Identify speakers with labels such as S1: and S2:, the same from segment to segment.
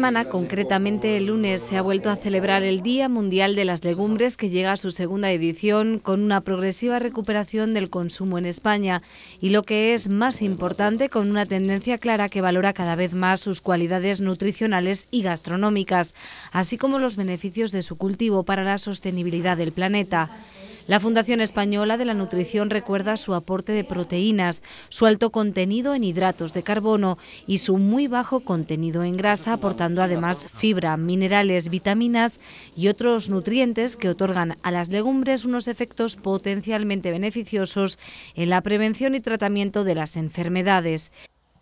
S1: semana, concretamente el lunes, se ha vuelto a celebrar el Día Mundial de las Legumbres, que llega a su segunda edición con una progresiva recuperación del consumo en España y, lo que es más importante, con una tendencia clara que valora cada vez más sus cualidades nutricionales y gastronómicas, así como los beneficios de su cultivo para la sostenibilidad del planeta. La Fundación Española de la Nutrición recuerda su aporte de proteínas, su alto contenido en hidratos de carbono y su muy bajo contenido en grasa, aportando además fibra, minerales, vitaminas y otros nutrientes que otorgan a las legumbres unos efectos potencialmente beneficiosos en la prevención y tratamiento de las enfermedades.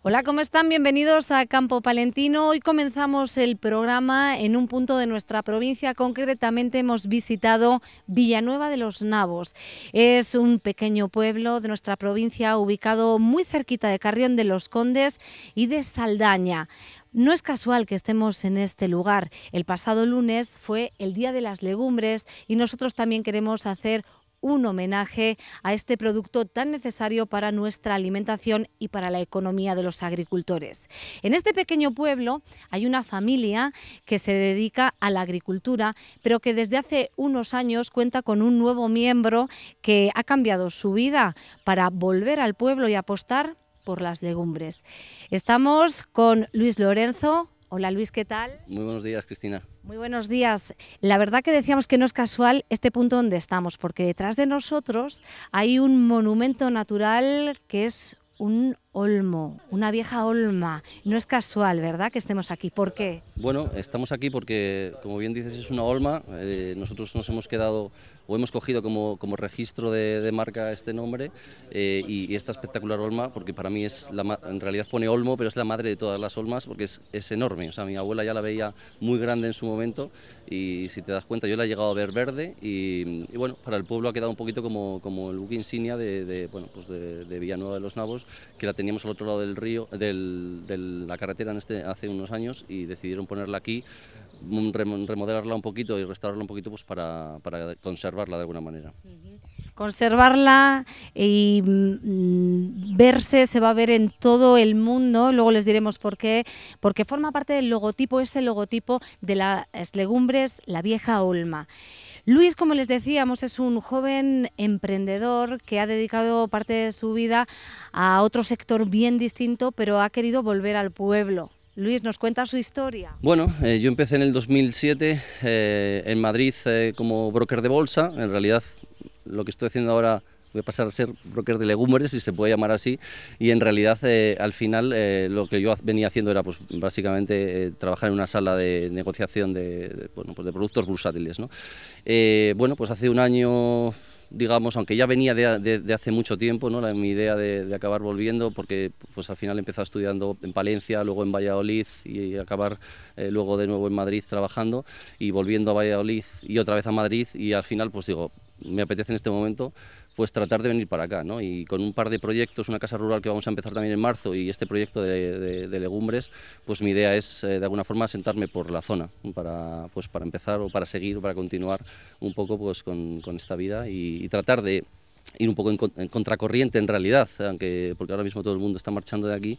S1: Hola, ¿cómo están? Bienvenidos a Campo Palentino. Hoy comenzamos el programa en un punto de nuestra provincia. Concretamente hemos visitado Villanueva de los Nabos. Es un pequeño pueblo de nuestra provincia ubicado muy cerquita de Carrión de los Condes y de Saldaña. No es casual que estemos en este lugar. El pasado lunes fue el Día de las Legumbres y nosotros también queremos hacer un homenaje a este producto tan necesario para nuestra alimentación y para la economía de los agricultores. En este pequeño pueblo hay una familia que se dedica a la agricultura, pero que desde hace unos años cuenta con un nuevo miembro que ha cambiado su vida para volver al pueblo y apostar por las legumbres. Estamos con Luis Lorenzo, Hola Luis, ¿qué tal?
S2: Muy buenos días, Cristina.
S1: Muy buenos días. La verdad que decíamos que no es casual este punto donde estamos, porque detrás de nosotros hay un monumento natural que es un Olmo, una vieja Olma. No es casual, ¿verdad?, que estemos aquí. ¿Por qué?
S2: Bueno, estamos aquí porque, como bien dices, es una Olma. Eh, nosotros nos hemos quedado o hemos cogido como, como registro de, marca este nombre eh, y, esta espectacular Olma, porque para mí es, la, en realidad pone Olmo, pero es la madre de todas las Olmas porque es, es enorme. O sea, mi abuela ya la veía muy grande en su momento y si te das cuenta yo la he llegado a ver verde y, bueno, para el pueblo ha quedado un poquito como, como el buque insignia de, bueno, pues de, de Villanueva de los Navos, que la tenía teníamos al otro lado del río, de la carretera en este, hace unos años y decidieron ponerla aquí remodelarla un poquito y restaurarla un poquito pues para, para conservarla de alguna manera.
S1: Conservarla y mm, mm, verse, se va a ver en todo el mundo, luego les diremos por qué, porque forma parte del logotipo, el logotipo de las legumbres La Vieja Olma. Luis, como les decíamos, es un joven emprendedor que ha dedicado parte de su vida a otro sector bien distinto, pero ha querido volver al pueblo. Luis nos cuenta su historia.
S2: Bueno, eh, yo empecé en el 2007 eh, en Madrid eh, como broker de bolsa. En realidad, lo que estoy haciendo ahora voy a pasar a ser broker de legumbres, si se puede llamar así, y en realidad al final lo que yo venía haciendo era pues básicamente trabajar en una sala de negociación de, pues, productos bursátiles. ¿no? bueno, pues hace un año digamos, aunque ya venía de, hace mucho tiempo, ¿no? La, mi idea de, acabar volviendo, porque pues al final empezó estudiando en Palencia, luego en Valladolid y acabar eh, luego de nuevo en Madrid trabajando y volviendo a Valladolid y otra vez a Madrid y al final pues digo, me apetece en este momento pues tratar de venir para acá, ¿no? Y con un par de proyectos, una casa rural que vamos a empezar también en marzo y este proyecto de, legumbres, pues mi idea es eh, de alguna forma sentarme por la zona para, pues para empezar o para seguir o para continuar un poco pues con, esta vida y, tratar de ir un poco en, en, contracorriente en realidad, aunque porque ahora mismo todo el mundo está marchando de aquí,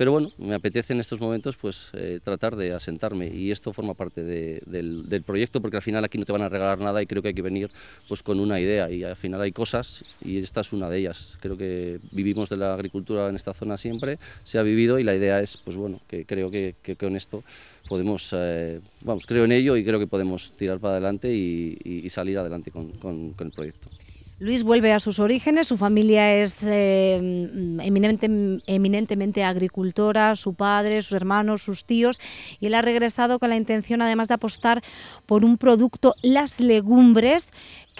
S2: pero bueno, me apetece en estos momentos pues eh, tratar de asentarme y esto forma parte del, proyecto porque al final aquí no te van a regalar nada y creo que hay que venir pues con una idea y al final hay cosas y esta es una de ellas. Creo que vivimos de la agricultura en esta zona siempre, se ha vivido y la idea es pues bueno, que creo que, con esto podemos, eh, vamos, creo en ello y creo que podemos tirar para adelante y, salir adelante con el proyecto.
S1: Luis vuelve a sus orígenes, su familia es eh, eminentemente agricultora, su padre, sus hermanos, sus tíos, y él ha regresado con la intención además de apostar por un producto, las legumbres,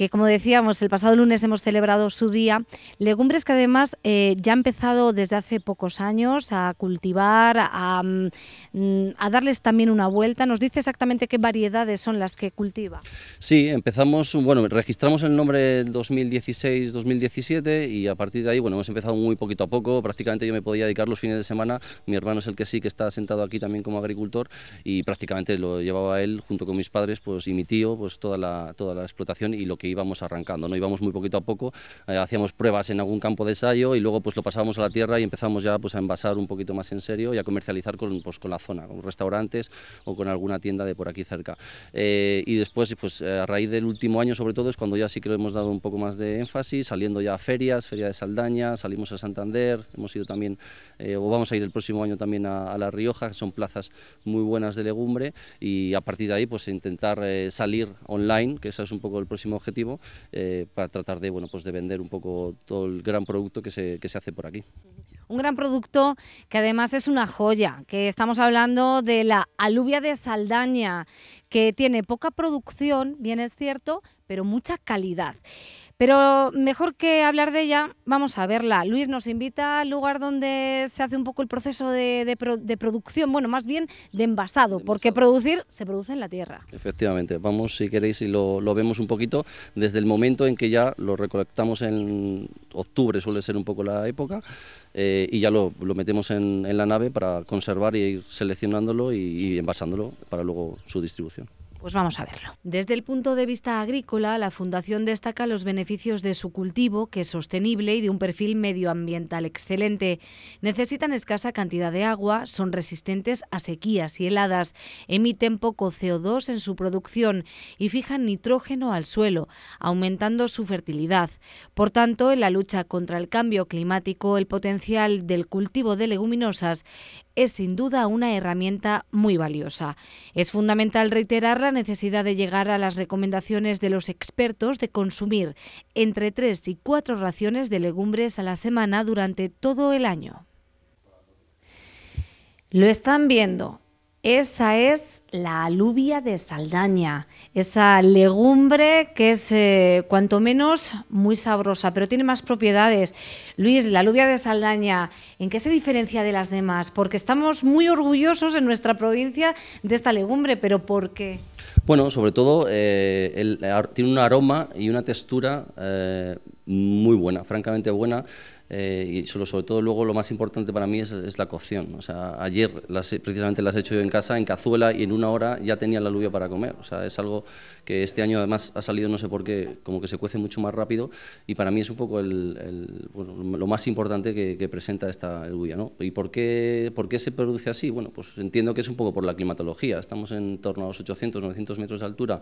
S1: que como decíamos, el pasado lunes hemos celebrado su día. Legumbres que además eh, ya ha empezado desde hace pocos años a cultivar, a, mm, a, darles también una vuelta. ¿Nos dice exactamente qué variedades son las que cultiva?
S2: Sí, empezamos, bueno, registramos el nombre 2016-2017 y a partir de ahí, bueno, hemos empezado muy poquito a poco. Prácticamente yo me podía dedicar los fines de semana. Mi hermano es el que sí que está sentado aquí también como agricultor y prácticamente lo llevaba él junto con mis padres pues, y mi tío, pues toda la, toda la explotación y lo que íbamos arrancando, ¿no? Íbamos muy poquito a poco, eh, hacíamos pruebas en algún campo de ensayo y luego pues lo pasábamos a la tierra y empezamos ya pues a envasar un poquito más en serio y a comercializar con, pues, con la zona, con restaurantes o con alguna tienda de por aquí cerca. Eh, y después, pues eh, a raíz del último año sobre todo es cuando ya sí que lo hemos dado un poco más de énfasis, saliendo ya a ferias, Feria de Saldaña, salimos a Santander, hemos ido también, o vamos a ir el próximo año también a, La Rioja, que son plazas muy buenas de legumbre y a partir de ahí pues intentar salir online, que eso es un poco el próximo objetivo eh, para tratar de, bueno, pues de vender un poco todo el gran producto que se, que se hace por aquí.
S1: Un gran producto que además es una joya, que estamos hablando de la alubia de Saldaña, que tiene poca producción, bien es cierto, pero mucha calidad. Pero mejor que hablar de ella, vamos a verla. Luis nos invita al lugar donde se hace un poco el proceso de, producción, bueno, más bien de envasado, porque producir se produce en la tierra.
S2: Efectivamente, vamos si queréis y lo, vemos un poquito desde el momento en que ya lo recolectamos en octubre, suele ser un poco la época, eh, y ya lo, metemos en, la nave para conservar y ir seleccionándolo y envasándolo para luego su distribución.
S1: Pues vamos a verlo. Desde el punto de vista agrícola, la Fundación destaca los beneficios de su cultivo, que es sostenible y de un perfil medioambiental excelente. Necesitan escasa cantidad de agua, son resistentes a sequías y heladas, emiten poco CO2 en su producción y fijan nitrógeno al suelo, aumentando su fertilidad. Por tanto, en la lucha contra el cambio climático, el potencial del cultivo de leguminosas es sin duda una herramienta muy valiosa. Es fundamental reiterar la necesidad de llegar a las recomendaciones de los expertos de consumir entre tres y cuatro raciones de legumbres a la semana durante todo el año. Lo están viendo. Esa es la alubia de Saldaña, esa legumbre que es eh, cuanto menos muy sabrosa, pero tiene más propiedades. Luis, la alubia de Saldaña, ¿en qué se diferencia de las demás? Porque estamos muy orgullosos en nuestra provincia de esta legumbre, pero ¿por qué?
S2: Bueno, sobre todo eh, tiene un aroma y una textura eh, muy buena, francamente buena eh, y sobre, todo luego lo más importante para mí es, la cocción. O sea, ayer las, precisamente las he hecho yo en casa, en cazuela, y en una hora ya tenía la lluvia para comer. O sea, es algo que este año además ha salido, no sé por qué, como que se cuece mucho más rápido y para mí es un poco lo más importante que, presenta esta lluvia. ¿no? ¿Y por qué, por qué se produce así? Bueno, pues entiendo que es un poco por la climatología. Estamos en torno a los 800, 900 metros de altura.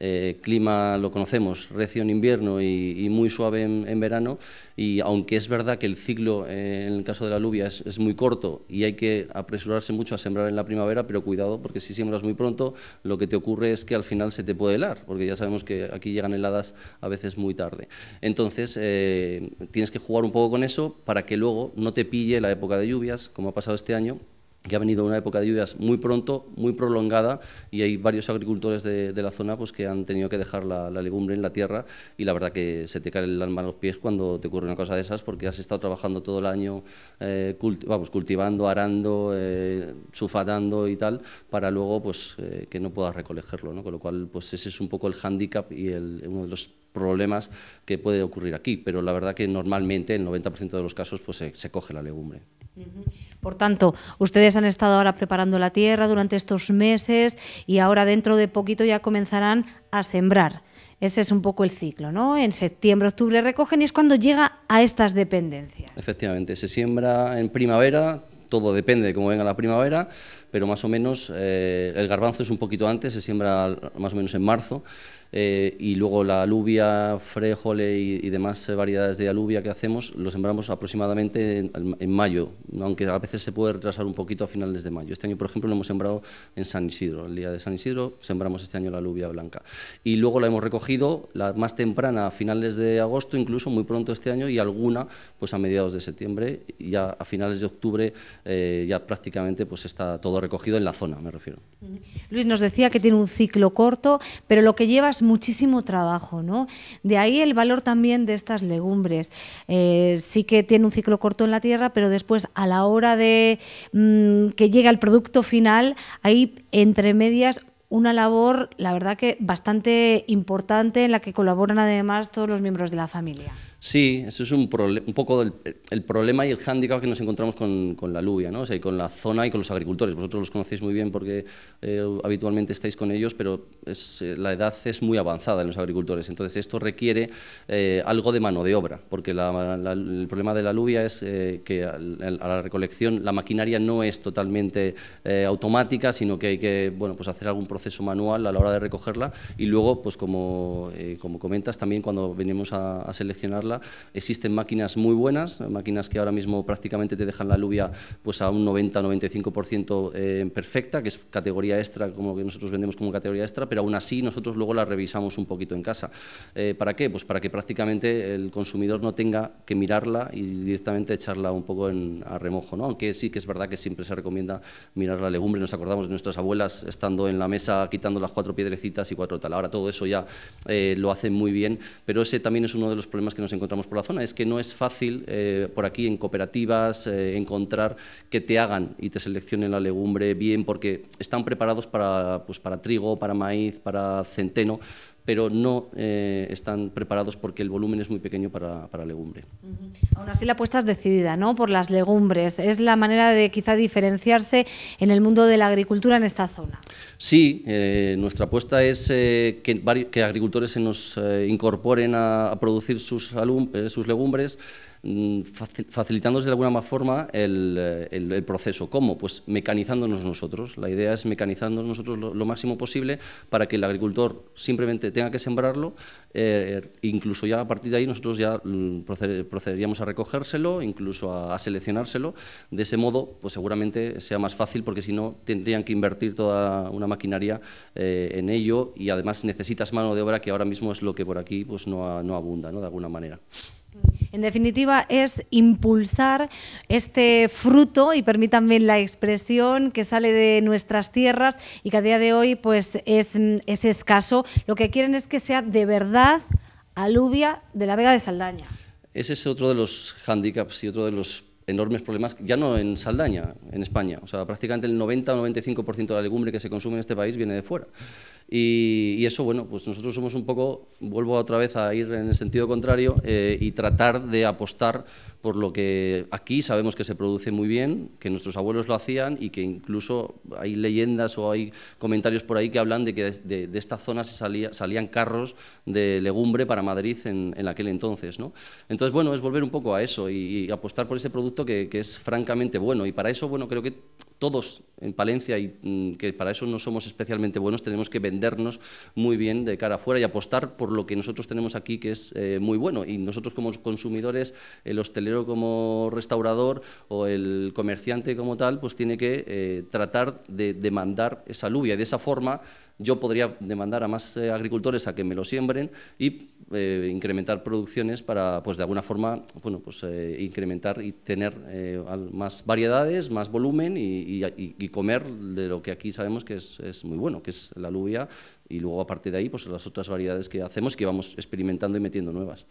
S2: Eh, clima lo conocemos, recio en invierno y, muy suave en, en verano. Y aunque es verdad verdad que el ciclo, eh, en el caso de la lluvia es, muy corto y hay que apresurarse mucho a sembrar en la primavera, pero cuidado, porque si siembras muy pronto, lo que te ocurre es que al final se te puede helar, porque ya sabemos que aquí llegan heladas a veces muy tarde. Entonces, eh, tienes que jugar un poco con eso para que luego no te pille la época de lluvias, como ha pasado este año, que ha venido una época de lluvias muy pronto, muy prolongada, y hay varios agricultores de, la zona pues, que han tenido que dejar la, legumbre en la tierra y la verdad que se te cae el alma a los pies cuando te ocurre una cosa de esas porque has estado trabajando todo el año, eh, vamos, cultivando, arando, eh, sufatando y tal, para luego pues, eh, que no puedas recolegerlo, ¿no? con lo cual pues, ese es un poco el hándicap y el, uno de los problemas que puede ocurrir aquí, pero la verdad que normalmente el 90% de los casos pues, se, se coge la legumbre.
S1: Por tanto, ustedes han estado ahora preparando la tierra durante estos meses y ahora dentro de poquito ya comenzarán a sembrar. Ese es un poco el ciclo, ¿no? En septiembre, octubre recogen y es cuando llega a estas dependencias.
S2: Efectivamente, se siembra en primavera, todo depende de cómo venga la primavera, pero más o menos eh, el garbanzo es un poquito antes, se siembra más o menos en marzo, eh, y luego la alubia, fréjole y, demás eh, variedades de alubia que hacemos, lo sembramos aproximadamente en, mayo, aunque a veces se puede retrasar un poquito a finales de mayo. Este año, por ejemplo, lo hemos sembrado en San Isidro, el día de San Isidro sembramos este año la alubia blanca. Y luego la hemos recogido, la más temprana, a finales de agosto, incluso muy pronto este año, y alguna pues a mediados de septiembre, ya a finales de octubre ya prácticamente pues está todo recogido en la zona, me refiero.
S1: Luis nos decía que tiene un ciclo corto, pero lo que lleva es muchísimo trabajo, ¿no? De ahí el valor también de estas legumbres. Eh, sí que tiene un ciclo corto en la tierra, pero después a la hora de mm, que llega el producto final, hay entre medias una labor, la verdad que bastante importante, en la que colaboran además todos los miembros de la familia.
S2: Sí, eso es un, un poco el, problema y el hándicap que nos encontramos con, la lluvia, ¿no? con la zona y con los agricultores. Vosotros los conocéis muy bien porque eh, habitualmente estáis con ellos, pero es, eh, la edad es muy avanzada en los agricultores. Entonces, esto requiere eh, algo de mano de obra, porque el problema de la lluvia es que a, la recolección la maquinaria no es totalmente automática, sino que hay que bueno, pues hacer algún proceso manual a la hora de recogerla y luego, pues como, como comentas, también cuando venimos a, a seleccionar Existen máquinas muy buenas, máquinas que ahora mismo prácticamente te dejan la alubia pues, a un 90-95% eh, perfecta, que es categoría extra, como que nosotros vendemos como categoría extra, pero aún así nosotros luego la revisamos un poquito en casa. Eh, ¿Para qué? Pues para que prácticamente el consumidor no tenga que mirarla y directamente echarla un poco a remojo, ¿no? aunque sí que es verdad que siempre se recomienda mirar la legumbre, nos acordamos de nuestras abuelas estando en la mesa quitando las cuatro piedrecitas y cuatro tal. Ahora todo eso ya eh, lo hacen muy bien, pero ese también es uno de los problemas que nos encontramos por la zona, es que no es fácil eh, por aquí en cooperativas eh, encontrar que te hagan y te seleccionen la legumbre bien, porque están preparados para, pues, para trigo, para maíz, para centeno, pero no eh, están preparados porque el volumen es muy pequeño para, para legumbre.
S1: Aún así la apuesta es decidida, ¿no? Por las legumbres. Es la manera de quizá diferenciarse en el mundo de la agricultura en esta zona.
S2: Sí, eh, nuestra apuesta es eh, que, agricultores se nos incorporen a, producir sus legumbres Mm, facilitándose de alguna forma eh, el, proceso. ¿Cómo? Pues mecanizándonos nosotros. La idea es mecanizándonos nosotros lo, máximo posible para que el agricultor simplemente tenga que sembrarlo, eh, e incluso ya a partir de ahí nosotros ya mm, procederíamos a recogérselo, incluso a, seleccionárselo. De ese modo, pues seguramente sea más fácil porque si no tendrían que invertir toda una maquinaria eh, en ello y además necesitas mano de obra que ahora mismo es lo que por aquí pues no, abunda, de alguna manera.
S1: Mm. En definitiva, es impulsar este fruto, y permítanme la expresión, que sale de nuestras tierras y que a día de hoy pues, es, es escaso. Lo que quieren es que sea de verdad alubia de la Vega de Saldaña.
S2: Ese es otro de los hándicaps y otro de los enormes problemas, ya no en Saldaña, en España. O sea, prácticamente el 90 o 95% de la legumbre que se consume en este país viene de fuera. Y, eso, bueno, pues nosotros somos un poco, vuelvo otra vez a ir en el sentido contrario eh, y tratar de apostar por lo que aquí sabemos que se produce muy bien, que nuestros abuelos lo hacían y que incluso hay leyendas o hay comentarios por ahí que hablan de que de, esta zona se salían carros de legumbre para Madrid en, en aquel entonces. ¿no? Entonces, bueno, es volver un poco a eso y, apostar por ese producto que, que, es francamente bueno. Y para eso, bueno, creo que todos en Palencia, y mm, que para eso no somos especialmente buenos, tenemos que vendernos muy bien de cara afuera y apostar por lo que nosotros tenemos aquí, que es eh, muy bueno. Y nosotros como consumidores, eh, los teléfonos, como restaurador o el comerciante como tal, pues tiene que eh, tratar de demandar esa lluvia de esa forma yo podría demandar a más eh, agricultores a que me lo siembren y eh, incrementar producciones para, pues de alguna forma, bueno, pues eh, incrementar y tener más variedades, más volumen y, comer de lo que aquí sabemos que es, muy bueno, que es la alubia y luego a partir de ahí pues las otras variedades que hacemos que vamos experimentando y metiendo nuevas.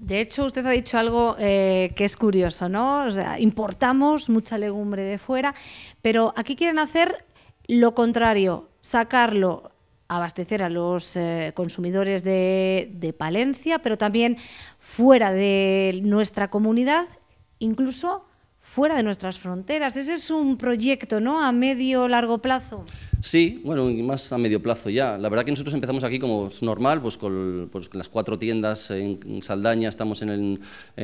S1: De hecho, usted ha dicho algo que es curioso, ¿no? importamos mucha legumbre de fuera, pero aquí quieren hacer lo contrario, sacarlo, abastecer a los eh, consumidores de, de Palencia, pero también fuera de nuestra comunidad, incluso fuera de nuestras fronteras. Ese es un proyecto, ¿no? A medio largo plazo.
S2: Sí, bueno, más a medio plazo ya. La verdad que nosotros empezamos aquí como es normal, pues con, pues las cuatro tiendas en Saldaña, estamos en,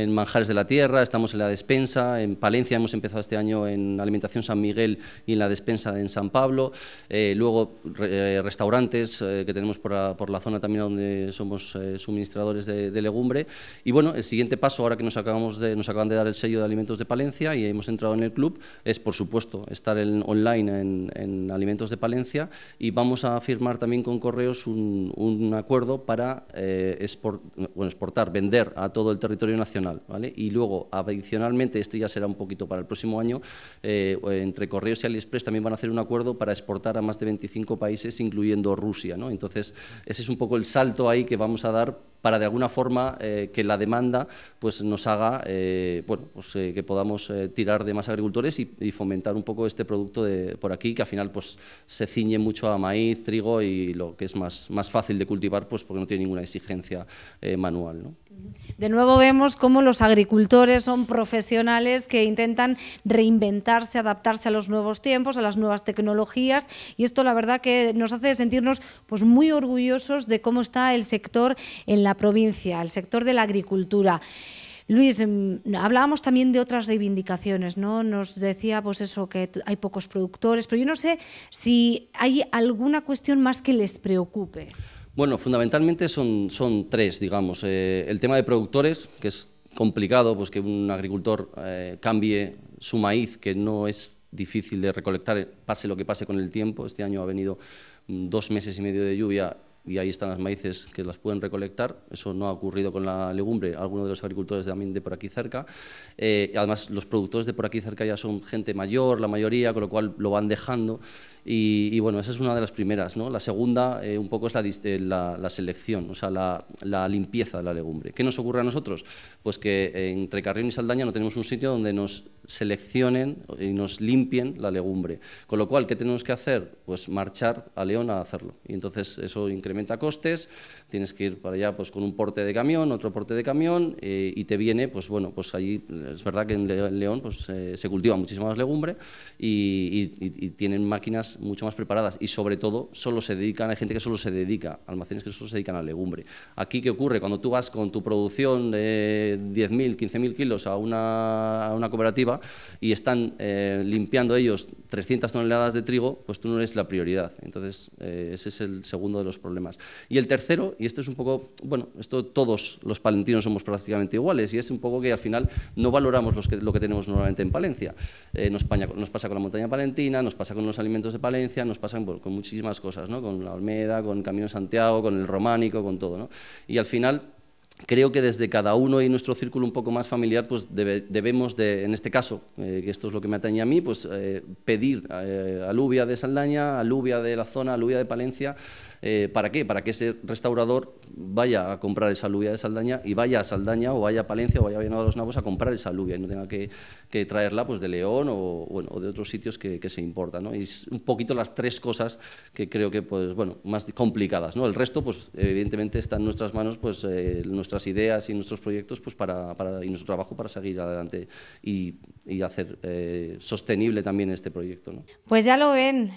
S2: Manjares de la Tierra, estamos en la despensa, en Palencia hemos empezado este año en Alimentación San Miguel y en la despensa en San Pablo, eh, luego eh, restaurantes eh, que tenemos por, la zona también donde somos suministradores de, legumbre. Y bueno, el siguiente paso, ahora que nos, acabamos de, nos acaban de dar el sello de alimentos de Palencia y hemos entrado en el club, es por supuesto estar en, online en, en Alimentos de Palencia y vamos a firmar también con Correos un, acuerdo para eh, export, exportar, vender a todo el territorio nacional. ¿vale? Y luego, adicionalmente, este ya será un poquito para el próximo año, eh, entre Correos y AliExpress también van a hacer un acuerdo para exportar a más de 25 países, incluyendo Rusia. ¿no? Entonces, ese es un poco el salto ahí que vamos a dar para de alguna forma eh, que la demanda pues, nos haga eh, bueno, pues, eh, que podamos tirar de más agricultores y, fomentar un poco este producto de, por aquí, que al final pues, se ciñe mucho a maíz, trigo y lo que es más, más fácil de cultivar pues, porque no tiene ninguna exigencia manual. ¿no?
S1: De nuevo vemos cómo los agricultores son profesionales que intentan reinventarse, adaptarse a los nuevos tiempos, a las nuevas tecnologías y esto la verdad que nos hace sentirnos pues muy orgullosos de cómo está el sector en la provincia, el sector de la agricultura. Luis, em, hablábamos también de otras reivindicaciones, ¿no? Nos decía, pues eso, que hay pocos productores, pero yo no sé si hay alguna cuestión más que les preocupe.
S2: Bueno, fundamentalmente son, tres, digamos. Eh, el tema de productores, que es complicado pues, que un agricultor eh, cambie su maíz, que no es difícil de recolectar, eh, pase lo que pase con el tiempo. Este año ha venido mm, dos meses y medio de lluvia y ahí están las maíces que las pueden recolectar. Eso no ha ocurrido con la legumbre, algunos de los agricultores también de por aquí cerca. Eh, además, los productores de por aquí cerca ya son gente mayor, la mayoría, con lo cual lo van dejando. Y, bueno, esa es una de las primeras. ¿no? La segunda, eh, un poco, es la, eh, la, la selección, o sea, la, la, limpieza de la legumbre. ¿Qué nos ocurre a nosotros? Pues que entre Carrión y Saldaña no tenemos un sitio donde nos seleccionen y nos limpien la legumbre. Con lo cual, ¿qué tenemos que hacer? Pues marchar a León a hacerlo. Y entonces eso incrementa incrementa costes, tienes que ir para allá pues, con un porte de camión, otro porte de camión, eh, y te viene, pues bueno, pues allí es verdad que en León pues, eh, se cultiva muchísima más legumbre y, tienen máquinas mucho más preparadas y sobre todo solo se dedican, hay gente que solo se dedica, almacenes que solo se dedican a legumbre. Aquí, ¿qué ocurre? Cuando tú vas con tu producción de 10.000, 15.000 kilos a una, a una, cooperativa y están eh, limpiando ellos 300 toneladas de trigo, pues tú no eres la prioridad. Entonces, ese es el segundo de los problemas y el tercero, y esto es un poco, bueno, esto todos los palentinos somos prácticamente iguales, y es un poco que al final no valoramos que, lo que tenemos normalmente en Palencia. Eh, nos, nos, pasa con la montaña palentina, nos pasa con los alimentos de Palencia, nos pasan con muchísimas cosas, ¿no? con la Olmeda, con Camino Santiago, con el románico, con todo. ¿no? Y al final creo que desde cada uno y nuestro círculo un poco más familiar, pues debemos, de, en este caso, eh, que esto es lo que me atañe a mí, pues eh, pedir eh, alubia de Saldaña, aluvia de la zona, aluvia de Palencia, eh, ¿Para qué? Para que ese restaurador vaya a comprar esa lluvia de Saldaña y vaya a Saldaña o vaya a Palencia o vaya a Villanueva de los Navos a comprar esa alubia y no tenga que, traerla pues, de León o, bueno, o de otros sitios que, se importan. ¿no? es un poquito las tres cosas que creo que pues, bueno, más complicadas. ¿no? El resto, pues, evidentemente, está en nuestras manos pues, eh, nuestras ideas y nuestros proyectos pues, para, y nuestro trabajo para seguir adelante y, hacer eh, sostenible también este proyecto. ¿no?
S1: Pues ya lo ven.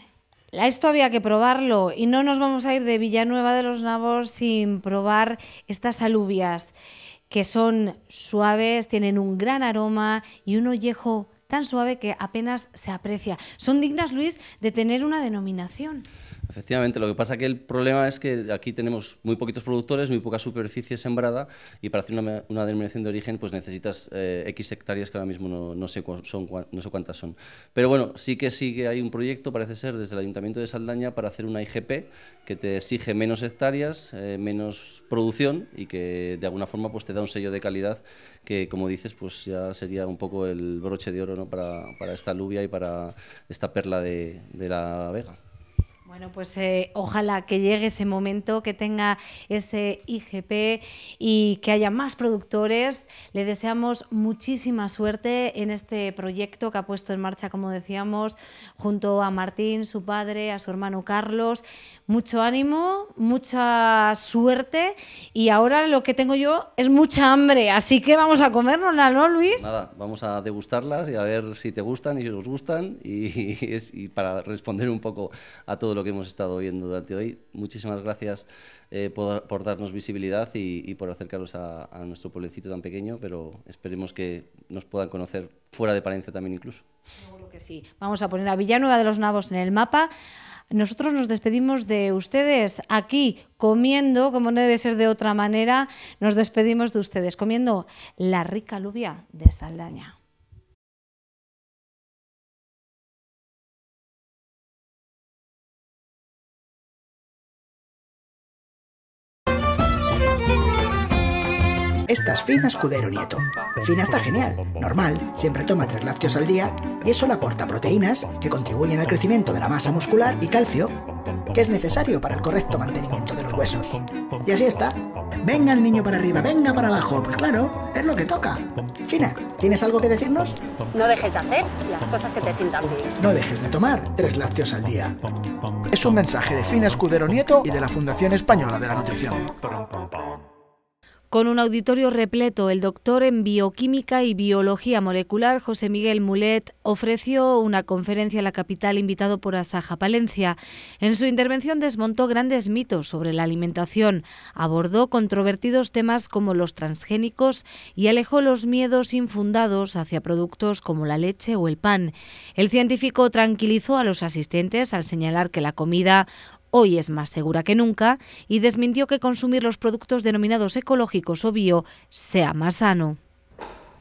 S1: Esto había que probarlo y no nos vamos a ir de Villanueva de los Nabos sin probar estas alubias que son suaves, tienen un gran aroma y un ollejo tan suave que apenas se aprecia. Son dignas, Luis, de tener una denominación.
S2: Efectivamente, lo que pasa es que el problema es que aquí tenemos muy poquitos productores, muy poca superficie sembrada y para hacer una, una denominación de origen pues necesitas eh, X hectáreas que ahora mismo no, sé son, cuántas son. Pero bueno, sí que sí que hay un proyecto, parece ser, desde el Ayuntamiento de Saldaña para hacer una IGP que te exige menos hectáreas, eh, menos producción y que de alguna forma pues te da un sello de calidad que como dices pues ya sería un poco el broche de oro para, esta alubia y para esta perla de la Vega.
S1: Bueno, pues eh, ojalá que llegue ese momento, que tenga ese IGP y que haya más productores. Le deseamos muchísima suerte en este proyecto que ha puesto en marcha, como decíamos, junto a Martín, su padre, a su hermano Carlos. Mucho ánimo, mucha suerte y ahora lo que tengo yo es mucha hambre, así que vamos a comérnosla, ¿no, Luis? Nada,
S2: vamos a degustarlas y a ver si te gustan y si os gustan y, y para responder un poco a todo lo que hemos estado viendo durante hoy. Muchísimas gracias eh, por, darnos visibilidad y, por acercarnos a, nuestro pueblecito tan pequeño, pero esperemos que nos puedan conocer fuera de Palencia también incluso. Seguro que sí.
S1: Vamos a poner a Villanueva de los Navos en el mapa. Nosotros nos despedimos de ustedes aquí comiendo, como no debe ser de otra manera, nos despedimos de ustedes comiendo la rica alubia de Saldaña.
S3: Esta Fina Escudero Nieto. Fina está genial, normal, siempre toma tres lácteos al día y eso le aporta proteínas que contribuyen al crecimiento de la masa muscular y calcio, que es necesario para el correcto mantenimiento de los huesos. Y así está. Venga el niño para arriba, venga para abajo. Pues claro, es lo que toca. Fina, ¿tienes algo que decirnos?
S1: No dejes de hacer las cosas que te sientan bien. No
S3: dejes de tomar tres lácteos al día. Es un mensaje de Fina Escudero Nieto y de la Fundación Española de la Nutrición.
S1: Con un auditorio repleto, el doctor en bioquímica y biología molecular José Miguel Mulet ofreció una conferencia a la capital invitado por Asaja Palencia. En su intervención desmontó grandes mitos sobre la alimentación, abordó controvertidos temas como los transgénicos y alejó los miedos infundados hacia productos como la leche o el pan. El científico tranquilizó a los asistentes al señalar que la comida hoy es más segura que nunca y desmintió que consumir los productos denominados ecológicos o bio sea más sano.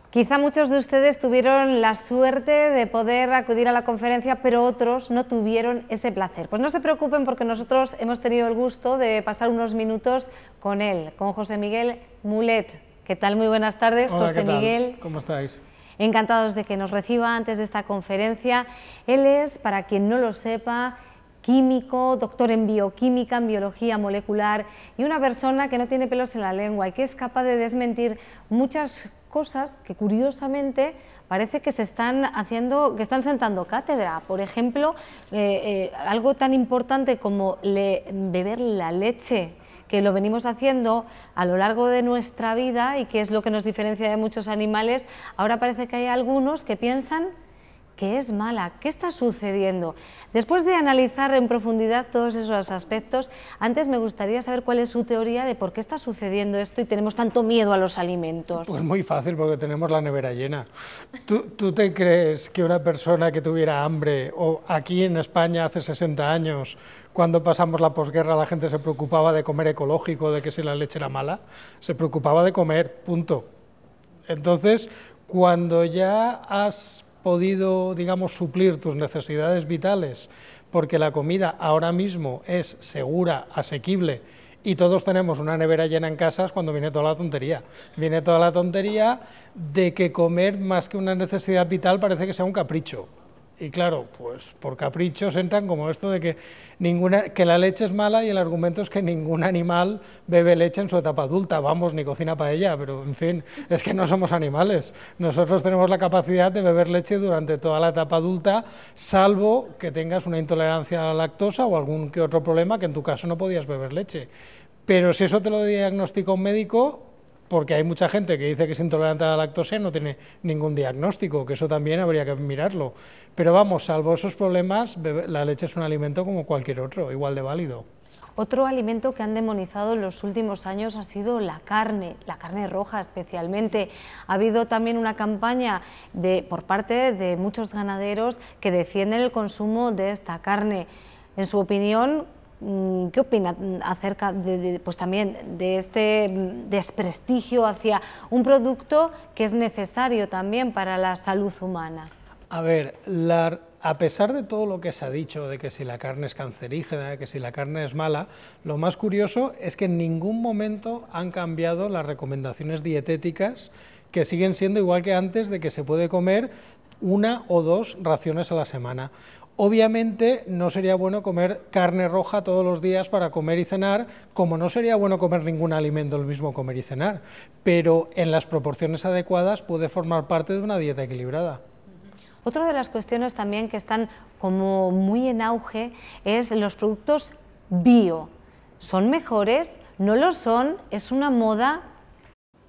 S1: Quizá muchos de ustedes tuvieron la suerte de poder acudir a la conferencia, pero otros no tuvieron ese placer. Pues no se preocupen porque nosotros hemos tenido el gusto de pasar unos minutos con él, con José Miguel Mulet. ¿Qué tal? Muy buenas tardes, José Miguel.
S4: ¿Cómo estáis?
S1: Encantados de que nos reciba antes de esta conferencia. Él es, para quien no lo sepa, químico, doctor en bioquímica, en biología molecular y una persona que no tiene pelos en la lengua y que es capaz de desmentir muchas cosas que curiosamente parece que se están haciendo, que están sentando cátedra. Por ejemplo, eh, eh, algo tan importante como beber la leche que lo venimos haciendo a lo largo de nuestra vida y que es lo que nos diferencia de muchos animales, ahora parece que hay algunos que piensan ¿Qué es mala, qué está sucediendo. Después de analizar en profundidad todos esos aspectos, antes me gustaría saber cuál es su teoría de por qué está sucediendo esto y tenemos tanto miedo a los alimentos. Pues
S4: muy fácil, porque tenemos la nevera llena. ¿Tú, tú te crees que una persona que tuviera hambre, o aquí en España hace 60 años, cuando pasamos la posguerra, la gente se preocupaba de comer ecológico, de que si la leche era mala, se preocupaba de comer, punto. Entonces, cuando ya has podido, digamos, suplir tus necesidades vitales, porque la comida ahora mismo es segura, asequible, y todos tenemos una nevera llena en casas cuando viene toda la tontería. Viene toda la tontería de que comer más que una necesidad vital parece que sea un capricho. Y claro, pues por caprichos entran como esto de que, ninguna, que la leche es mala y el argumento es que ningún animal bebe leche en su etapa adulta, vamos, ni cocina para ella, pero en fin, es que no somos animales. Nosotros tenemos la capacidad de beber leche durante toda la etapa adulta, salvo que tengas una intolerancia a la lactosa o algún que otro problema que en tu caso no podías beber leche. Pero si eso te lo diagnostica un médico, porque hay mucha gente que dice que es intolerante a la lactosa no tiene ningún diagnóstico, que eso también habría que mirarlo. Pero vamos, salvo esos problemas, la leche es un alimento como cualquier otro, igual de válido.
S1: Otro alimento que han demonizado en los últimos años ha sido la carne, la carne roja especialmente. Ha habido también una campaña de, por parte de muchos ganaderos que defienden el consumo de esta carne. En su opinión, Mm, ¿Qué opina acerca de, pues también de este mm, desprestigio hacia un producto que es necesario también para la salud humana?
S4: A ver, a pesar de todo lo que se ha dicho, de que si la carne es cancerígena, que si la carne es mala, lo más curioso es que en ningún momento han cambiado las recomendaciones dietéticas que siguen siendo igual que antes de que se puede comer una o dos raciones a la semana. Obviamente no sería bueno comer carne roja todos los días para comer y cenar, como no sería bueno comer ningún alimento el mismo comer y cenar, pero en las proporciones adecuadas puede formar parte de una dieta equilibrada.
S1: Otra de las cuestiones también que están como muy en auge es los productos bio. ¿Son mejores? ¿No lo son? ¿Es una moda?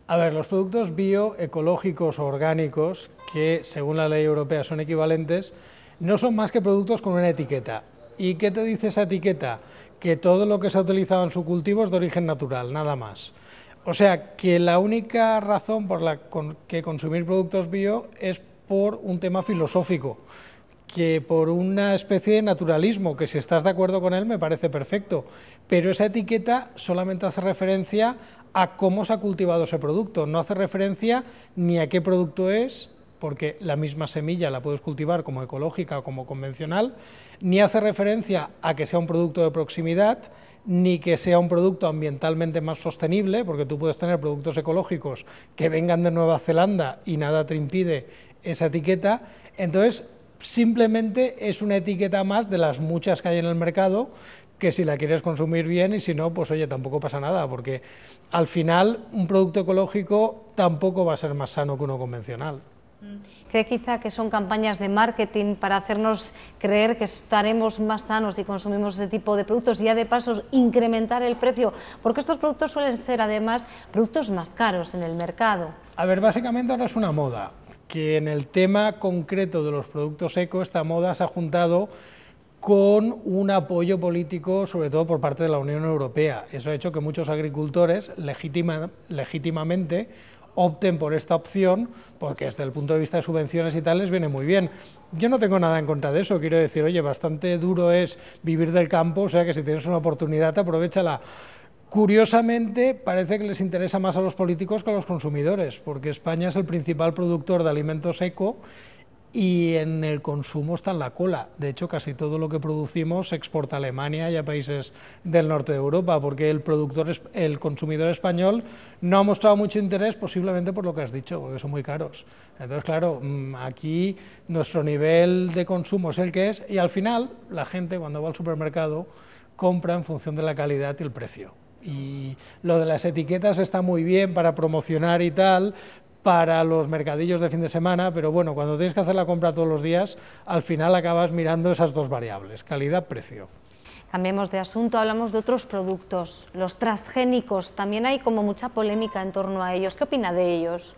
S4: A ver, los productos bio, ecológicos o orgánicos, que según la ley europea son equivalentes, no son más que productos con una etiqueta. ¿Y qué te dice esa etiqueta? Que todo lo que se ha utilizado en su cultivo es de origen natural, nada más. O sea, que la única razón por la que consumir productos bio es por un tema filosófico, que por una especie de naturalismo, que si estás de acuerdo con él me parece perfecto, pero esa etiqueta solamente hace referencia a cómo se ha cultivado ese producto, no hace referencia ni a qué producto es, porque la misma semilla la puedes cultivar como ecológica o como convencional, ni hace referencia a que sea un producto de proximidad, ni que sea un producto ambientalmente más sostenible, porque tú puedes tener productos ecológicos que vengan de Nueva Zelanda y nada te impide esa etiqueta. Entonces, simplemente es una etiqueta más de las muchas que hay en el mercado que si la quieres consumir bien y si no, pues oye, tampoco pasa nada, porque al final un producto ecológico tampoco va a ser más sano que uno convencional.
S1: Mm. ¿Cree quizá que son campañas de marketing para hacernos creer que estaremos más sanos si consumimos ese tipo de productos y ya de paso, incrementar el precio? Porque estos productos suelen ser además productos más caros en el mercado.
S4: A ver, básicamente ahora es una moda, que en el tema concreto de los productos eco esta moda se ha juntado con un apoyo político, sobre todo por parte de la Unión Europea. Eso ha hecho que muchos agricultores legítimamente opten por esta opción, porque desde el punto de vista de subvenciones y tal les viene muy bien. Yo no tengo nada en contra de eso, quiero decir, oye, bastante duro es vivir del campo, o sea que si tienes una oportunidad, aprovechala. Curiosamente, parece que les interesa más a los políticos que a los consumidores, porque España es el principal productor de alimentos seco y en el consumo está en la cola. De hecho, casi todo lo que producimos se exporta a Alemania y a países del norte de Europa, porque el productor, el consumidor español no ha mostrado mucho interés, posiblemente por lo que has dicho, porque son muy caros. Entonces, claro, mm, aquí nuestro nivel de consumo es el que es y al final la gente cuando va al supermercado compra en función de la calidad y el precio y lo de las etiquetas está muy bien para promocionar y tal, para los mercadillos de fin de semana, pero bueno, cuando tienes que hacer la compra todos los días, al final acabas mirando esas dos variables, calidad-precio.
S1: Cambiemos de asunto, hablamos de otros productos, los transgénicos. También hay como mucha polémica en torno a ellos. ¿Qué opina de ellos?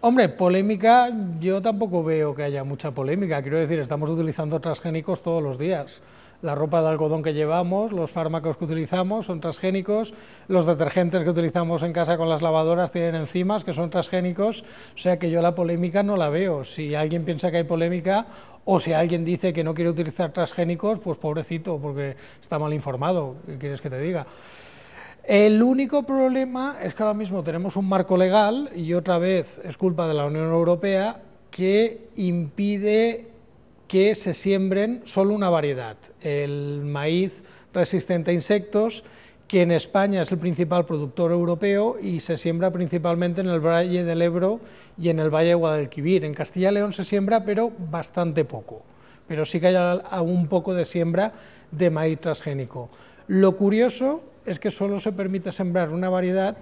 S4: Hombre, polémica, yo tampoco veo que haya mucha polémica. Quiero decir, estamos utilizando transgénicos todos los días la ropa de algodón que llevamos, los fármacos que utilizamos son transgénicos, los detergentes que utilizamos en casa con las lavadoras tienen enzimas que son transgénicos, o sea que yo la polémica no la veo. Si alguien piensa que hay polémica o si alguien dice que no quiere utilizar transgénicos, pues pobrecito, porque está mal informado, ¿qué quieres que te diga? El único problema es que ahora mismo tenemos un marco legal, y otra vez es culpa de la Unión Europea, que impide que se siembren solo una variedad, el maíz resistente a insectos, que en España es el principal productor europeo y se siembra principalmente en el Valle del Ebro y en el Valle de Guadalquivir. En Castilla y León se siembra, pero bastante poco, pero sí que hay algún poco de siembra de maíz transgénico. Lo curioso es que solo se permite sembrar una variedad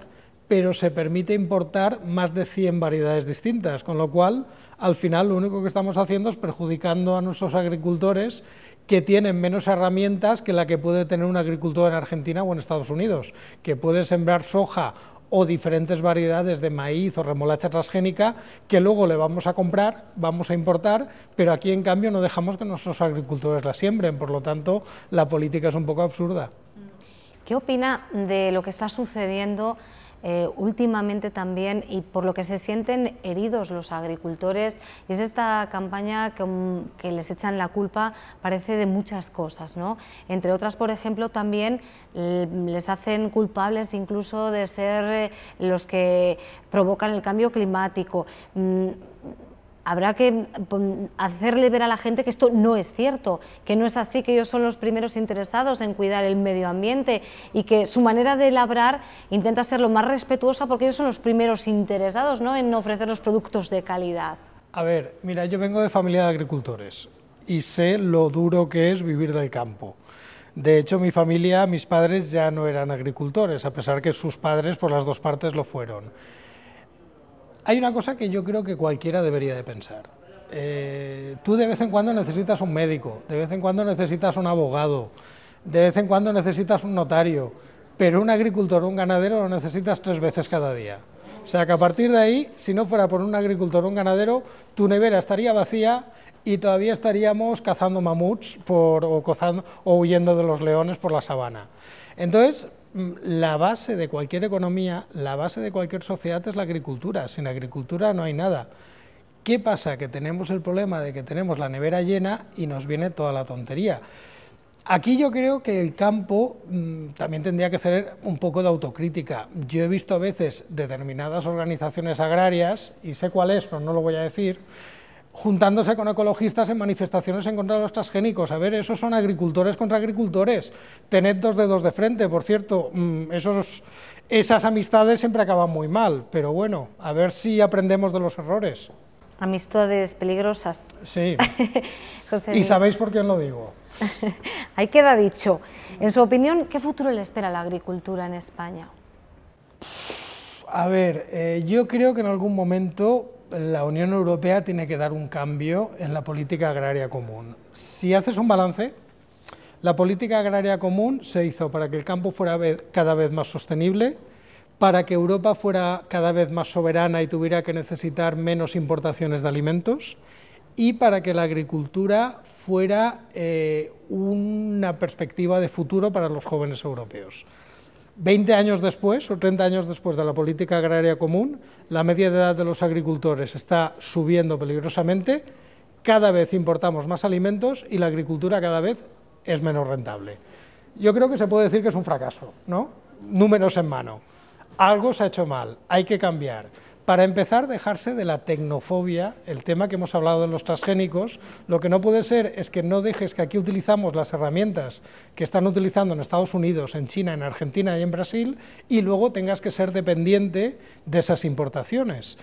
S4: pero se permite importar más de 100 variedades distintas, con lo cual, al final, lo único que estamos haciendo es perjudicando a nuestros agricultores que tienen menos herramientas que la que puede tener un agricultor en Argentina o en Estados Unidos, que puede sembrar soja o diferentes variedades de maíz o remolacha transgénica que luego le vamos a comprar, vamos a importar, pero aquí en cambio no dejamos que nuestros agricultores la siembren, por lo tanto la política es un poco absurda.
S1: ¿Qué opina de lo que está sucediendo eh, últimamente también y por lo que se sienten heridos los agricultores. Y es esta campaña mm, que, les echan la culpa, parece de muchas cosas, ¿no? Entre otras, por ejemplo, también mm, les hacen culpables incluso de ser eh, los que provocan el cambio climático. Mm, habrá que pues, hacerle ver a la gente que esto no es cierto, que no es así, que ellos son los primeros interesados en cuidar el medio ambiente y que su manera de labrar intenta ser lo más respetuosa porque ellos son los primeros interesados ¿no? en ofrecer los productos de calidad.
S4: A ver, mira, yo vengo de familia de agricultores y sé lo duro que es vivir del campo. De hecho, mi familia, mis padres ya no eran agricultores, a pesar que sus padres por las dos partes lo fueron. Hay una cosa que yo creo que cualquiera debería de pensar. Eh, tú de vez en cuando necesitas un médico, de vez en cuando necesitas un abogado, de vez en cuando necesitas un notario, pero un agricultor o un ganadero lo necesitas tres veces cada día. O sea que a partir de ahí, si no fuera por un agricultor o un ganadero, tu nevera estaría vacía y todavía estaríamos cazando mamuts por, o, o huyendo de los leones por la sabana. Entonces, Mm, la base de cualquier economía, la base de cualquier sociedad es la agricultura. Sin agricultura no hay nada. ¿Qué pasa? Que tenemos el problema de que tenemos la nevera llena y nos viene toda la tontería. Aquí yo creo que el campo mm, también tendría que hacer un poco de autocrítica. Yo he visto a veces determinadas organizaciones agrarias, y sé cuál es, pero no lo voy a decir, juntándose con ecologistas en manifestaciones en contra de los transgénicos. A ver, esos son agricultores contra agricultores. Tened dos dedos de frente, por cierto. Mm, esos, esas amistades siempre acaban muy mal, pero bueno, a ver si aprendemos de los errores.
S1: Amistades peligrosas. Sí. y sabéis
S4: por os lo digo.
S1: Ahí queda dicho. En su opinión, ¿qué futuro le espera a la agricultura en España?
S4: A ver, eh, yo creo que en algún momento la Unión Europea tiene que dar un cambio en la política agraria común. Si haces un balance, la política agraria común se hizo para que el campo fuera cada vez más sostenible, para que Europa fuera cada vez más soberana y tuviera que necesitar menos importaciones de alimentos y para que la agricultura fuera eh, una perspectiva de futuro para los jóvenes europeos. Veinte años después o 30 años después de la política agraria común, la media de edad de los agricultores está subiendo peligrosamente, cada vez importamos más alimentos y la agricultura cada vez es menos rentable. Yo creo que se puede decir que es un fracaso, ¿no? Números en mano. Algo se ha hecho mal, hay que cambiar. Para empezar, dejarse de la tecnofobia, el tema que hemos hablado de los transgénicos. Lo que no puede ser es que no dejes que aquí utilizamos las herramientas que están utilizando en Estados Unidos, en China, en Argentina y en Brasil, y luego tengas que ser dependiente de esas importaciones.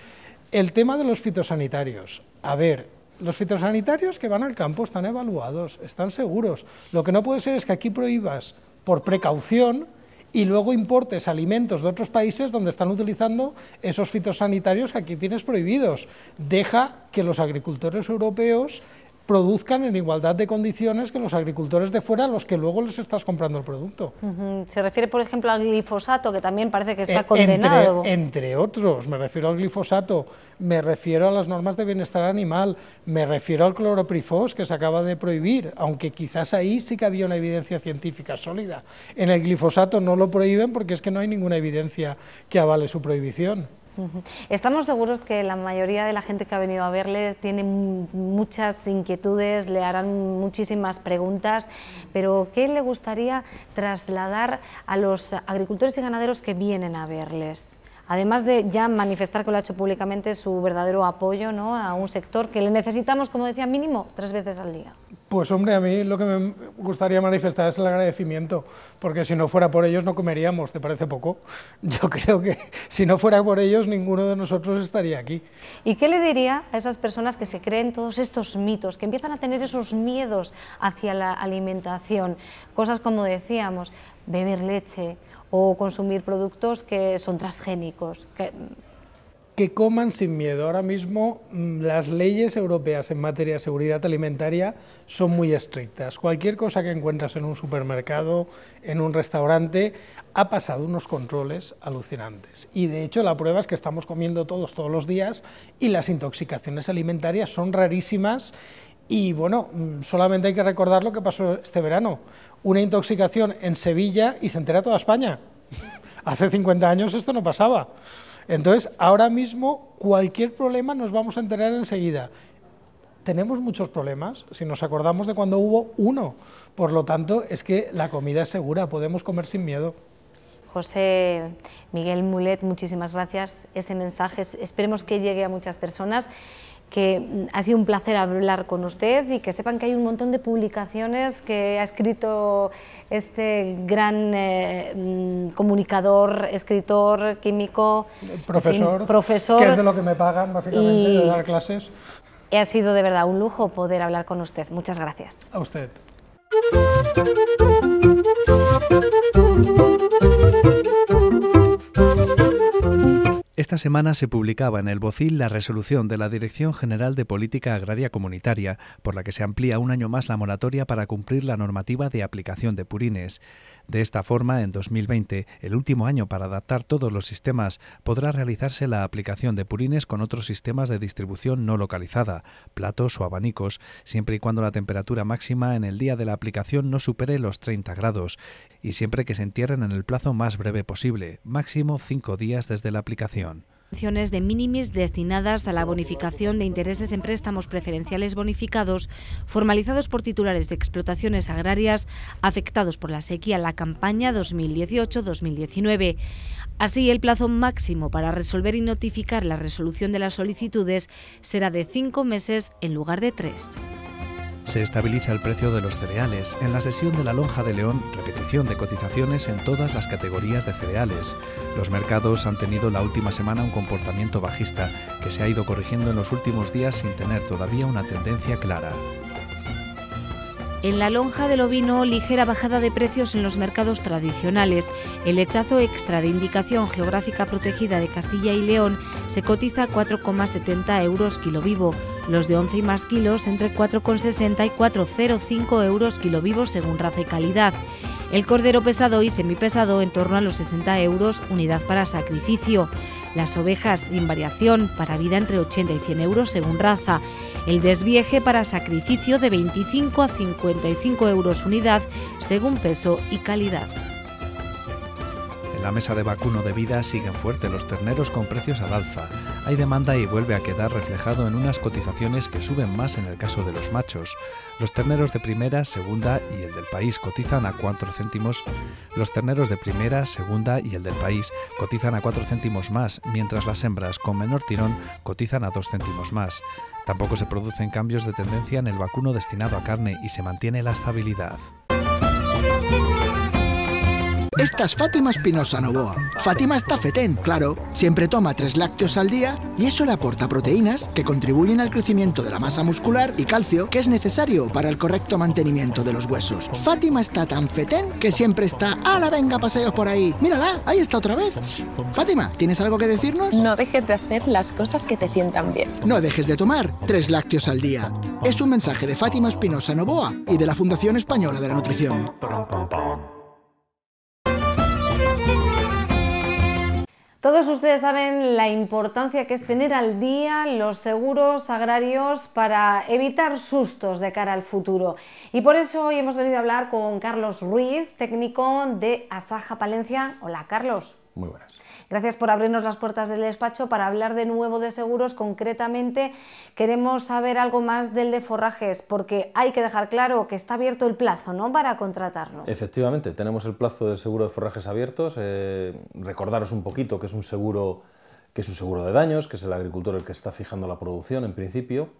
S4: El tema de los fitosanitarios. A ver, los fitosanitarios que van al campo están evaluados, están seguros. Lo que no puede ser es que aquí prohíbas por precaución y luego importes alimentos de otros países donde están utilizando esos fitosanitarios que aquí tienes prohibidos. Deja que los agricultores europeos produzcan en igualdad de condiciones que los agricultores de fuera, a los que luego les estás comprando el producto.
S1: Se refiere, por ejemplo, al glifosato, que también parece que está e-, condenado. Entre,
S4: entre, otros, me refiero al glifosato, me refiero a las normas de bienestar animal, me refiero al cloroprifos, que se acaba de prohibir, aunque quizás ahí sí que había una evidencia científica sólida. En el glifosato no lo prohíben porque es que no hay ninguna evidencia que avale su prohibición.
S1: Estamos seguros que la mayoría de la gente que ha venido a verles tiene muchas inquietudes, le harán muchísimas preguntas, pero ¿qué le gustaría trasladar a los agricultores y ganaderos que vienen a verles? además de ya manifestar que lo ha hecho públicamente, su verdadero apoyo ¿no? a un sector que le necesitamos, como decía, mínimo tres veces al día.
S4: Pues hombre, a mí lo que me gustaría manifestar es el agradecimiento, porque si no fuera por ellos no comeríamos, ¿te parece poco? Yo creo que si no fuera por ellos ninguno de nosotros estaría aquí.
S1: ¿Y qué le diría a esas personas que se creen todos estos mitos, que empiezan a tener esos miedos hacia la alimentación? Cosas como decíamos, beber leche, o consumir productos que son transgénicos. Que...
S4: coman sin miedo. Ahora mismo mm, las leyes europeas en materia de seguridad alimentaria son muy estrictas. Cualquier cosa que encuentras en un supermercado, en un restaurante, ha pasado unos controles alucinantes. Y de hecho la prueba es que estamos comiendo todos todos los días y las intoxicaciones alimentarias son rarísimas y bueno, mm, solamente hay que recordar lo que pasó este verano. Una intoxicación en Sevilla y se entera toda España. Hace 50 años esto no pasaba. Entonces, ahora mismo cualquier problema nos vamos a enterar enseguida. Tenemos muchos problemas, si nos acordamos de cuando hubo uno. Por lo tanto, es que la comida es segura, podemos comer sin miedo.
S1: José Miguel Mulet, muchísimas gracias. Ese mensaje esperemos que llegue a muchas personas que mm, ha sido un placer hablar con usted y que sepan que hay un montón de publicaciones que ha escrito este gran eh, mm, comunicador, escritor, químico, profesor, que es de lo
S4: que me pagan básicamente de dar clases.
S1: Ha sido de verdad un lujo poder hablar con usted. Muchas gracias. A usted.
S5: Esta semana se publicaba en el Bocil la resolución de la Dirección General de Política Agraria Comunitaria, por la que se amplía un año más la moratoria para cumplir la normativa de aplicación de purines. De esta forma, en 2020, el último año para adaptar todos los sistemas, podrá realizarse la aplicación de purines con otros sistemas de distribución no localizada, platos o abanicos, siempre y cuando la temperatura máxima en el día de la aplicación no supere los 30 grados, y siempre que se entierren en el plazo más breve posible, máximo cinco días desde la aplicación
S1: de mínimis destinadas a la bonificación de intereses en préstamos preferenciales bonificados formalizados por titulares de explotaciones agrarias afectados por la sequía en la campaña 2018-2019. Así, el plazo máximo para resolver y notificar la resolución de las solicitudes será de cinco meses en lugar de tres.
S5: Se estabiliza el precio de los cereales. En la sesión de la Lonja de León, repetición de cotizaciones en todas las categorías de cereales. Los mercados han tenido la última semana un comportamiento bajista que se ha ido corrigiendo en los últimos días sin tener todavía una tendencia clara.
S1: En la lonja del ovino, ligera bajada de precios en los mercados tradicionales. El lechazo extra de indicación geográfica protegida de Castilla y León se cotiza 4,70 euros kilo vivo. Los de 11 y más kilos entre 4,60 y 4,05 euros kilo vivo según raza y calidad. El cordero pesado y semipesado en torno a los 60 euros unidad para sacrificio. Las ovejas sin variación para vida entre 80 y 100 euros según raza el desvieje para sacrificio de 25 a 55 euros unidad según peso y calidad
S5: la mesa de vacuno de vida siguen fuertes los terneros con precios al alza. Hay demanda y vuelve a quedar reflejado en unas cotizaciones que suben más en el caso de los machos. Los terneros de primera, segunda y el del país cotizan a 4 céntimos. Los terneros de primera, segunda y el del país cotizan a 4 céntimos más, mientras las hembras con menor tirón cotizan a 2 céntimos más. Tampoco se producen cambios de tendencia en el
S3: vacuno destinado a carne y se mantiene la estabilidad. Esta es Fátima Espinosa Novoa. Fátima está fetén, claro. Siempre toma tres lácteos al día y eso le aporta proteínas que contribuyen al crecimiento de la masa muscular y calcio que es necesario para el correcto mantenimiento de los huesos. Fátima está tan fetén que siempre está a la venga paseos por ahí. Mírala, ahí está otra vez. Fátima, ¿tienes algo que decirnos? No dejes de hacer las cosas que te sientan bien. No dejes de tomar tres lácteos al día. Es un mensaje de Fátima Espinosa Novoa y de la Fundación Española de la Nutrición.
S1: Todos ustedes saben la importancia que es tener al día los seguros agrarios para evitar sustos de cara al futuro. Y por eso hoy hemos venido a hablar con Carlos Ruiz, técnico de Asaja Palencia. Hola, Carlos. Muy buenas. Gracias por abrirnos las puertas del despacho para hablar de nuevo de seguros. Concretamente, queremos saber algo más del de forrajes, porque hay que dejar claro que está abierto el plazo, ¿no? Para contratarlo.
S6: Efectivamente, tenemos el plazo del seguro de forrajes abiertos. Eh, recordaros un poquito que es un seguro que es un seguro de daños, que es el agricultor el que está fijando la producción en principio.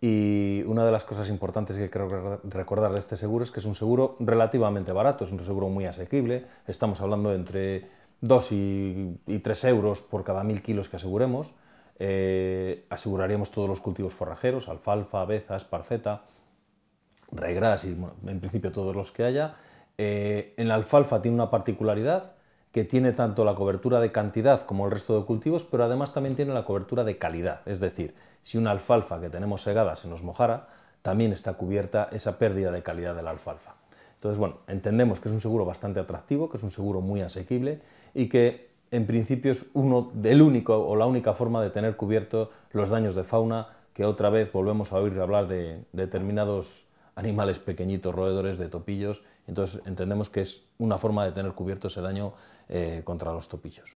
S6: Y una de las cosas importantes que creo recordar de este seguro es que es un seguro relativamente barato, es un seguro muy asequible. Estamos hablando entre 2 y, tres 3 euros por cada 1.000 kilos que aseguremos. Eh, aseguraríamos todos los cultivos forrajeros, alfalfa, abeza, esparceta, regras y en principio todos los que haya. Eh, en la alfalfa tiene una particularidad que tiene tanto la cobertura de cantidad como el resto de cultivos, pero además también tiene la cobertura de calidad. Es decir, si una alfalfa que tenemos segada se nos mojara, también está cubierta esa pérdida de calidad de la alfalfa. Entonces, bueno, entendemos que es un seguro bastante atractivo, que es un seguro muy asequible y que en principio es uno del único o la única forma de tener cubierto los daños de fauna que otra vez volvemos a oír hablar de determinados animales pequeñitos, roedores de topillos, entonces entendemos que es una forma de tener cubierto ese daño eh, contra los topillos.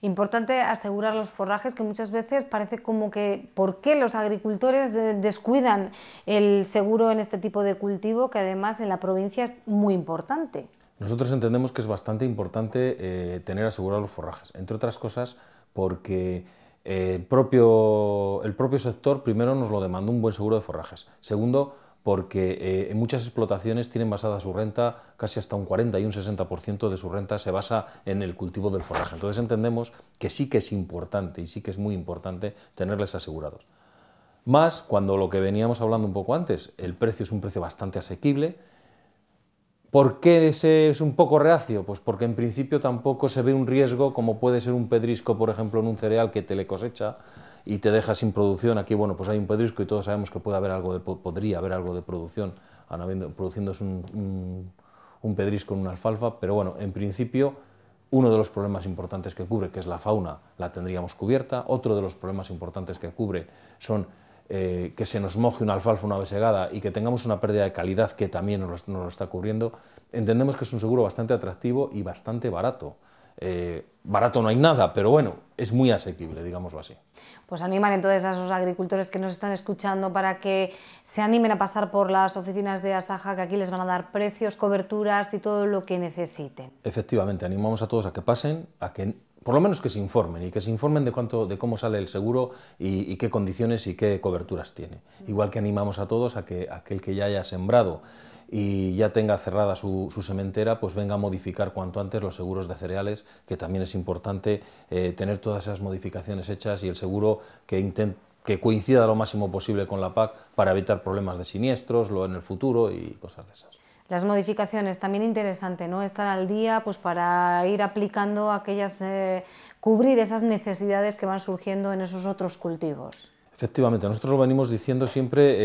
S1: Importante asegurar los forrajes, que muchas veces parece como que por qué los agricultores eh, descuidan el seguro en este tipo de cultivo, que además en la provincia es muy importante.
S6: Nosotros entendemos que es bastante importante eh, tener asegurados los forrajes, entre otras cosas porque eh, el propio sector primero nos lo demandó un buen seguro de forrajes. Segundo, porque eh, en muchas explotaciones tienen basada su renta, casi hasta un 40 y un 60% de su renta se basa en el cultivo del forraje. Entonces entendemos que sí que es importante y sí que es muy importante tenerles asegurados. Más cuando lo que veníamos hablando un poco antes, el precio es un precio bastante asequible, ¿Por qué ese es un poco reacio? Pues porque en principio tampoco se ve un riesgo como puede ser un pedrisco, por ejemplo, en un cereal que te le cosecha y te deja sin producción. Aquí, bueno, pues hay un pedrisco y todos sabemos que puede haber algo de, podría haber algo de producción, produciéndose un, un pedrisco en una alfalfa, pero bueno, en principio uno de los problemas importantes que cubre, que es la fauna, la tendríamos cubierta. Otro de los problemas importantes que cubre son eh, que se nos moje un alfalfa una vez segada y que tengamos una pérdida de calidad que también nos, lo, está cubriendo, entendemos que es un seguro bastante atractivo y bastante barato. Eh, barato no hay nada, pero bueno, es muy asequible, digámoslo así.
S1: Pues animan entonces a esos agricultores que nos están escuchando para que se animen a pasar por las oficinas de Asaja, que aquí les van a dar precios, coberturas y todo lo que necesiten.
S6: Efectivamente, animamos a todos a que pasen, a que por lo menos que se informen y que se informen de cuánto, de cómo sale el seguro y, qué condiciones y qué coberturas tiene. Igual que animamos a todos a que aquel que ya haya sembrado y ya tenga cerrada su, sementera, pues venga a modificar cuanto antes los seguros de cereales, que también es importante eh, tener todas esas modificaciones hechas y el seguro que que coincida lo máximo posible con la PAC para evitar problemas de siniestros lo en el futuro y cosas de esas.
S1: Las modificaciones, también interesante, ¿no? Estar al día pues, para ir aplicando aquellas, eh, cubrir esas necesidades que van surgiendo en esos otros cultivos.
S6: Efectivamente, nosotros lo venimos diciendo siempre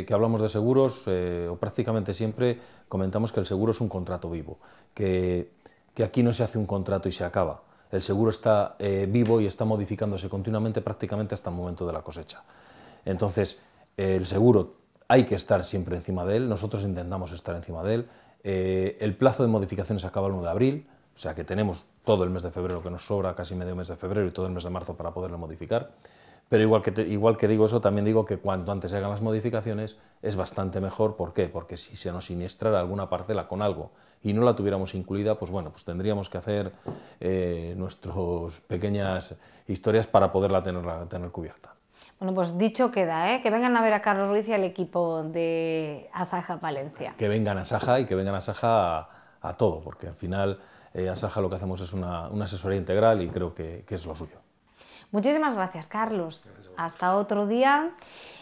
S6: eh, que hablamos de seguros, eh, o prácticamente siempre comentamos que el seguro es un contrato vivo, que, que aquí no se hace un contrato y se acaba. El seguro está vivo y está modificándose continuamente prácticamente hasta el momento de la cosecha. Entonces, el seguro hay que estar siempre encima de él, nosotros intentamos estar encima de él. Eh, el plazo de modificaciones acaba el 1 de abril, o sea que tenemos todo el mes de febrero que nos sobra, casi medio mes de febrero y todo el mes de marzo para poderlo modificar. Pero igual que, igual que digo eso, también digo que cuanto antes se hagan las modificaciones es bastante mejor. ¿Por qué? Porque si se nos siniestrara alguna parcela con algo y no la tuviéramos incluida, pues bueno, pues tendríamos que hacer eh, nuestras pequeñas historias para poderla tener cubierta.
S1: Bueno, pues dicho queda, ¿eh? que vengan a ver a Carlos Ruiz y al equipo de Asaja Valencia.
S6: Que vengan a Asaja y que vengan a Asaja a, todo, porque al final a eh, Asaja lo que hacemos es una, asesoría integral y creo que, es lo suyo.
S1: Muchísimas gracias, Carlos. Hasta otro día.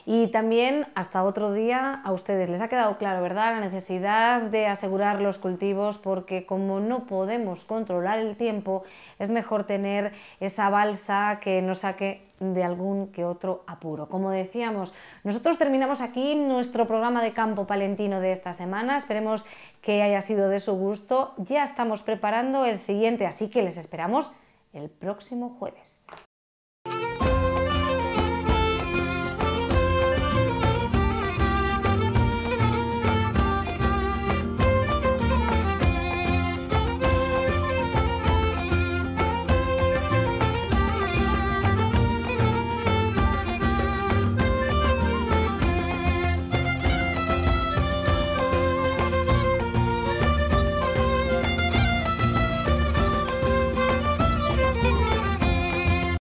S1: Y también hasta otro día a ustedes les ha quedado claro, ¿verdad?, la necesidad de asegurar los cultivos porque como no podemos controlar el tiempo, es mejor tener esa balsa que nos saque de algún que otro apuro. Como decíamos, nosotros terminamos aquí nuestro programa de campo palentino de esta semana. Esperemos que haya sido de su gusto. Ya estamos preparando el siguiente, así que les esperamos el próximo jueves.